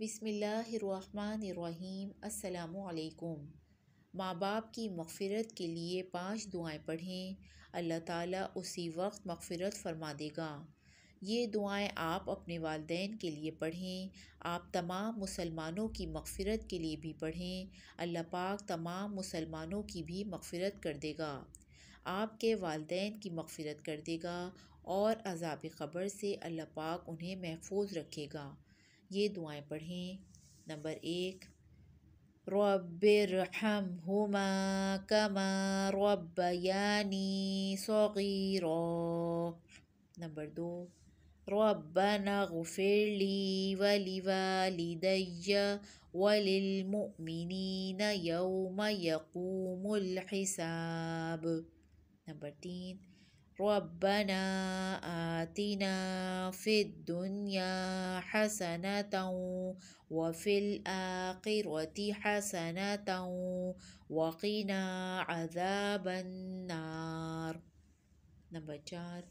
بسم اللہ الرحمن الرحیم السلام علیکم ماں باپ کی مغفرت کے لیے پانچ دعائیں پڑھیں اللہ تعالیٰ اسی وقت مغفرت فرما دے گا یہ دعائیں آپ اپنے والدین کے لیے پڑھیں آپ تمام مسلمانوں کی مغفرت کے لیے بھی پڑھیں اللہ پاک تمام مسلمانوں کی بھی مغفرت کر دے گا آپ کے والدین کی مغفرت کر دے گا اور عذاب قبر سے اللہ پاک انہیں محفوظ رکھے گا ये दुआएं पढ़ें नंबर एक रब रम हुमा कमा रब यानी सगीरा नंबर दो ربنا اغفر لي ولوالدي وللمؤمنين يوم يقوم الحساب نمبر 3 ربنا آتنا في الدنيا حسنة وفي الآخرة حسنة وقنا عذاب النار نمبر 4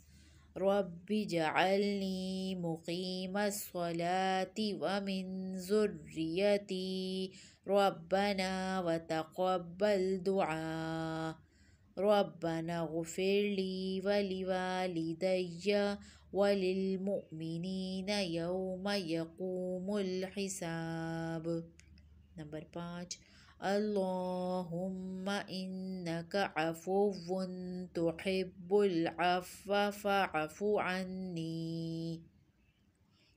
رب اجعلني مقيم الصلاة ومن ذريتي ربنا وتقبل دعاء ربنا اغفر لي ولوالدي وللمؤمنين يوم يقوم الحساب نمبر 5 اللهم إنك عفو تحب العفو فاعف عني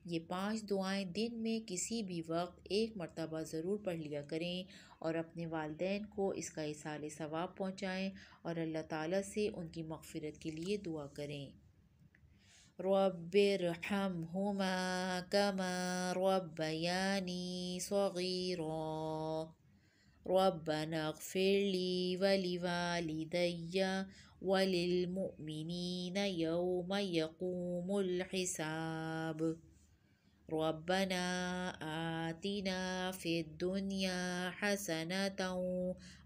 یہ پانچ دعائیں دن میں کسی بھی وقت ایک مرتبہ ضرور پڑھ لیا کریں اور اپنے والدین کو اس کا اصال ثواب پہنچائیں اور اللہ تعالیٰ سے ان کی مغفرت کے لیے دعا کریں رب رحم ہما غم رعب ربنا اغفر لي ولوالدي وللمؤمنين يوم يقوم الحساب ربنا آتنا في الدنيا حسنة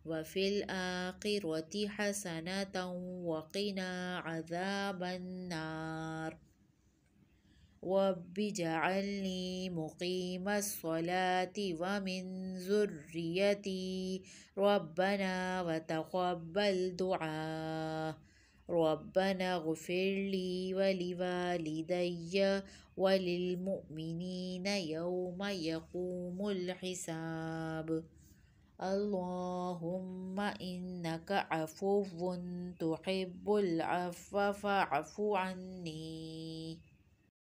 وفي الآخرة حسنة وقنا عذاب النار رب اجعلني مقيم الصلاة ومن ذريتي ربنا وتقبل دعاء ربنا اغفر لي ولوالدي وللمؤمنين يوم يقوم الحساب اللهم إنك عفو تحب العفو فاعف عني